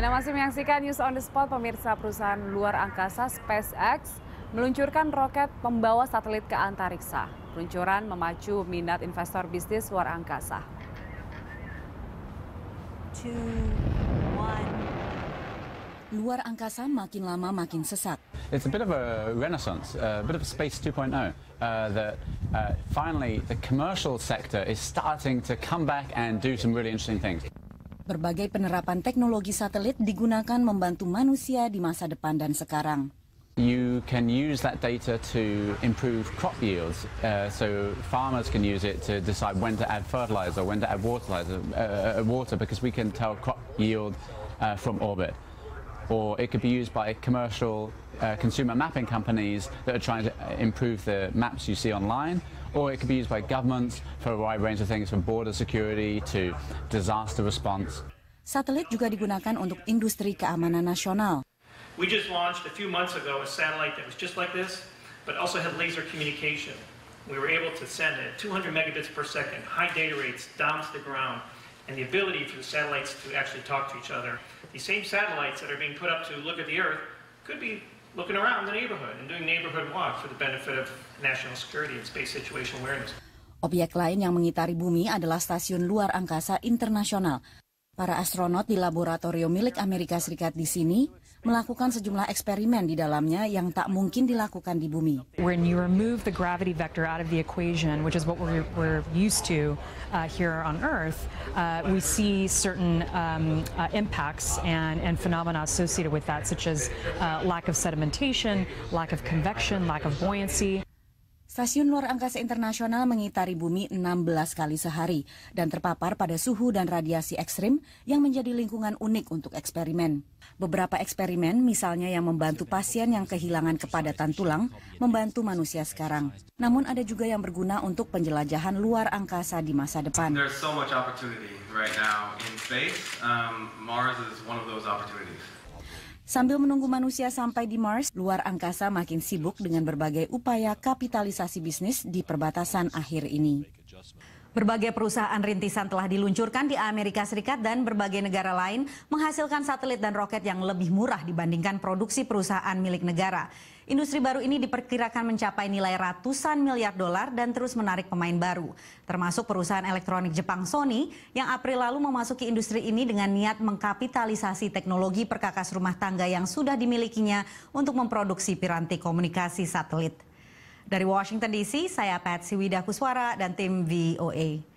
Anda masih menyaksikan News on the Spot, pemirsa perusahaan luar angkasa SpaceX meluncurkan roket pembawa satelit ke antariksa. Peluncuran memacu minat investor bisnis luar angkasa. Two, luar angkasa makin lama makin sesat. It's a bit of a renaissance, a bit of space 2.0 uh, that uh, finally the commercial sector is starting to come back and do some really interesting things. Berbagai penerapan teknologi satelit digunakan membantu manusia di masa depan dan sekarang. You can use that data to improve crop yields. Uh, so farmers can use it to decide when to add fertilizer, when to add water, uh, uh, water, because we can tell crop yield uh, from orbit. Or it could be used by commercial Uh, consumer mapping companies that are trying to uh, improve the maps you see online, or it could be used by governments for a wide range of things from border security to disaster response. Satelit juga digunakan untuk industri keamanan nasional. We just launched a few months ago a satellite that was just like this, but also had laser communication. We were able to send at 200 megabits per second, high data rates down to the ground, and the ability for the satellites to actually talk to each other. These same satellites that are being put up to look at the Earth could be looking around the neighborhood and doing neighborhood watch for the benefit of national security and space situation awareness. Objek lain yang mengitari bumi adalah stasiun luar angkasa internasional. Para astronot di laboratorium milik Amerika Serikat di sini melakukan sejumlah eksperimen di dalamnya yang tak mungkin dilakukan di bumi. When you remove the gravity vector out of the equation, which is what we're, we're used to uh, here on Earth, uh, we see certain um, uh, impacts and, and phenomena associated with that, such as uh, lack of sedimentation, lack of convection, lack of buoyancy. Stasiun luar angkasa internasional mengitari bumi 16 kali sehari dan terpapar pada suhu dan radiasi ekstrim yang menjadi lingkungan unik untuk eksperimen. Beberapa eksperimen, misalnya yang membantu pasien yang kehilangan kepadatan tulang, membantu manusia sekarang. Namun ada juga yang berguna untuk penjelajahan luar angkasa di masa depan. Sambil menunggu manusia sampai di Mars, luar angkasa makin sibuk dengan berbagai upaya kapitalisasi bisnis di perbatasan akhir ini. Berbagai perusahaan rintisan telah diluncurkan di Amerika Serikat dan berbagai negara lain menghasilkan satelit dan roket yang lebih murah dibandingkan produksi perusahaan milik negara. Industri baru ini diperkirakan mencapai nilai ratusan miliar dolar dan terus menarik pemain baru, termasuk perusahaan elektronik Jepang Sony yang April lalu memasuki industri ini dengan niat mengkapitalisasi teknologi perkakas rumah tangga yang sudah dimilikinya untuk memproduksi piranti komunikasi satelit. Dari Washington DC, saya Patsy Widakuswara dan tim VOA.